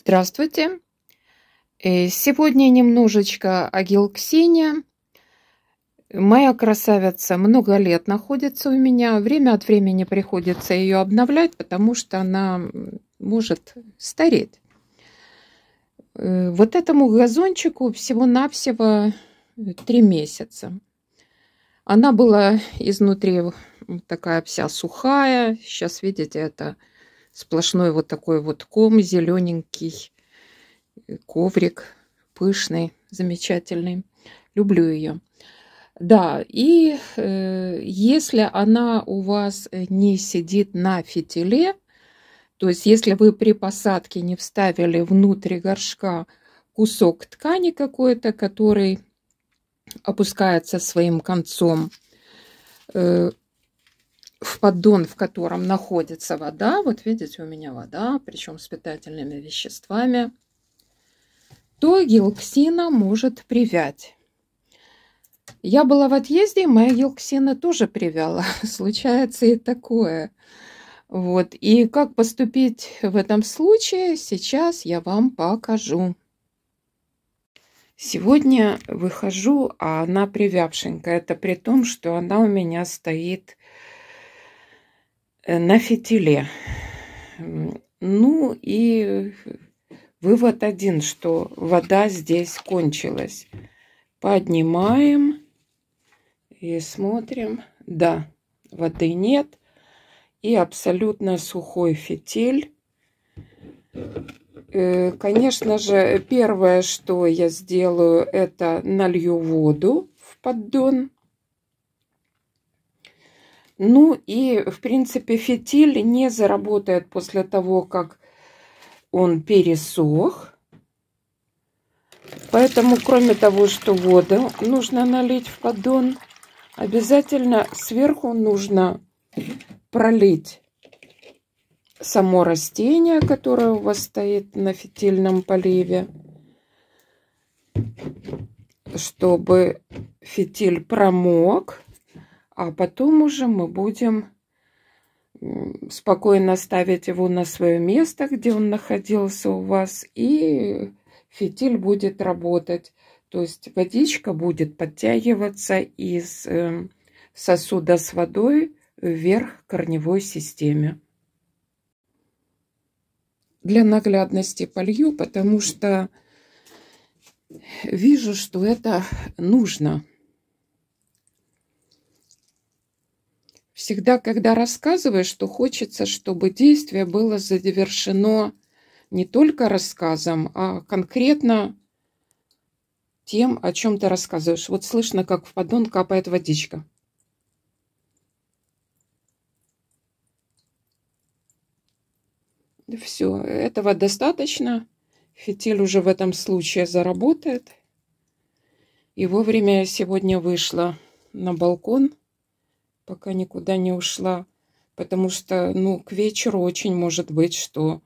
Здравствуйте! Э, сегодня немножечко о гелксине. Моя красавица много лет находится у меня. Время от времени приходится ее обновлять, потому что она может стареть. Э, вот этому газончику всего-навсего э, три месяца. Она была изнутри такая вся сухая. Сейчас, видите, это сплошной вот такой вот ком, зелененький э, коврик, пышный, замечательный. Люблю ее. Да, и э, если она у вас э, не сидит на фитиле, то есть если вы при посадке не вставили внутрь горшка кусок ткани какой-то, который опускается своим концом, э, в поддон, в котором находится вода, вот видите, у меня вода, причем с питательными веществами, то гелксина может привять. Я была в отъезде, и моя гелксина тоже привяла. Случается и такое. Вот. И как поступить в этом случае, сейчас я вам покажу. Сегодня выхожу, а она привявшенькая. Это при том, что она у меня стоит на фитиле. Ну и вывод один, что вода здесь кончилась. Поднимаем и смотрим. Да, воды нет. И абсолютно сухой фитиль. Э, конечно же, первое, что я сделаю, это налью воду в поддон ну и, в принципе, фитиль не заработает после того, как он пересох. Поэтому, кроме того, что воду нужно налить в поддон, обязательно сверху нужно пролить само растение, которое у вас стоит на фитильном поливе, чтобы фитиль промок а потом уже мы будем спокойно ставить его на свое место, где он находился у вас, и фитиль будет работать. То есть водичка будет подтягиваться из эм, сосуда с водой вверх корневой системе. Для наглядности полью, потому что вижу, что это нужно. Всегда, когда рассказываешь, что хочется, чтобы действие было завершено не только рассказом, а конкретно тем, о чем ты рассказываешь. Вот слышно, как в поддон капает водичка. Все, этого достаточно. Фитиль уже в этом случае заработает. И вовремя я сегодня вышла на балкон пока никуда не ушла, потому что, ну, к вечеру очень может быть, что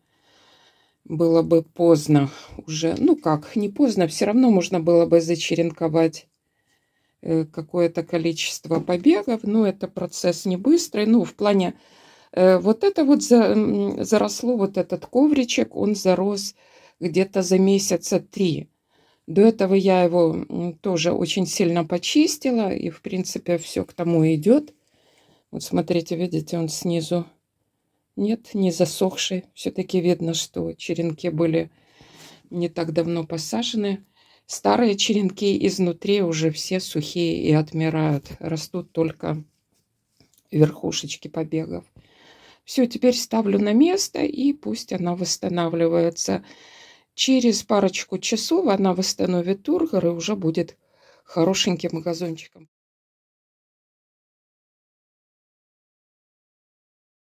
было бы поздно уже. Ну как, не поздно, все равно можно было бы зачеренковать э, какое-то количество побегов. но это процесс не быстрый. Ну, в плане, э, вот это вот за, заросло, вот этот ковричек, он зарос где-то за месяца три. До этого я его тоже очень сильно почистила, и, в принципе, все к тому идет. Вот смотрите, видите, он снизу. Нет, не засохший. Все-таки видно, что черенки были не так давно посажены. Старые черенки изнутри уже все сухие и отмирают. Растут только верхушечки побегов. Все, теперь ставлю на место и пусть она восстанавливается. Через парочку часов она восстановит тургор и уже будет хорошеньким газончиком.